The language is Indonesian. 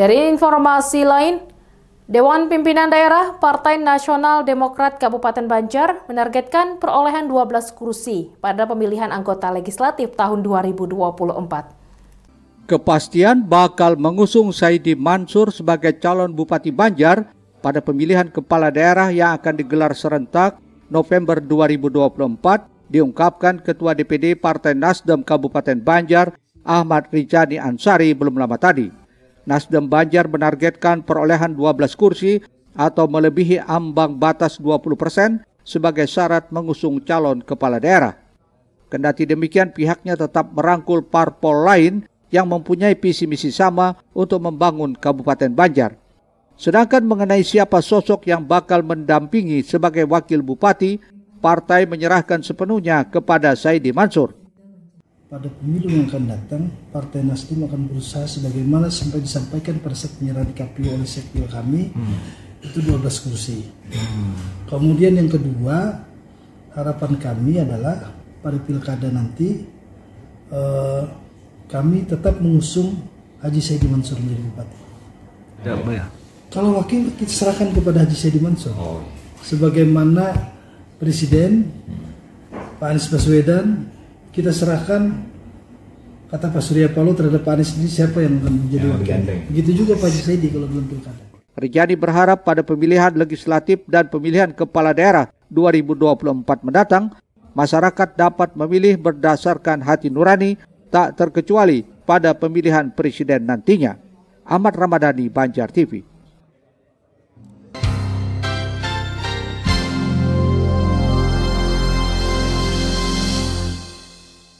Dari informasi lain, Dewan Pimpinan Daerah Partai Nasional Demokrat Kabupaten Banjar menargetkan perolehan 12 kursi pada pemilihan anggota legislatif tahun 2024. Kepastian bakal mengusung Saidi Mansur sebagai calon Bupati Banjar pada pemilihan kepala daerah yang akan digelar serentak November 2024 diungkapkan Ketua DPD Partai Nasdem Kabupaten Banjar Ahmad Rijani Ansari belum lama tadi. Nasdem Banjar menargetkan perolehan 12 kursi atau melebihi ambang batas 20 persen sebagai syarat mengusung calon kepala daerah. Kendati demikian pihaknya tetap merangkul parpol lain yang mempunyai visi misi sama untuk membangun Kabupaten Banjar. Sedangkan mengenai siapa sosok yang bakal mendampingi sebagai wakil bupati, partai menyerahkan sepenuhnya kepada Saidi Mansur. Pada pemilu yang akan datang, Partai Nasdem akan berusaha sebagaimana sampai disampaikan pada saat penyerahan KPU oleh sekjen kami, hmm. itu 12 kursi. Hmm. Kemudian yang kedua, harapan kami adalah pada pilkada nanti eh, kami tetap mengusung Haji Saidi Mansur menjadi bupati. Tidak ya, ya. Kalau wakil kita serahkan kepada Haji Saidi Mansur. Oh. Sebagaimana Presiden Pak Anies Baswedan kita serahkan kata Pak Surya Paloh terhadap Pak Anies ini siapa yang akan menjadi wakil? Begitu juga Pak Saidi kalau belum pilkada. Rijani berharap pada pemilihan legislatif dan pemilihan kepala daerah 2024 mendatang, masyarakat dapat memilih berdasarkan hati nurani tak terkecuali pada pemilihan presiden nantinya. Ahmad Ramadhani, Banjar TV.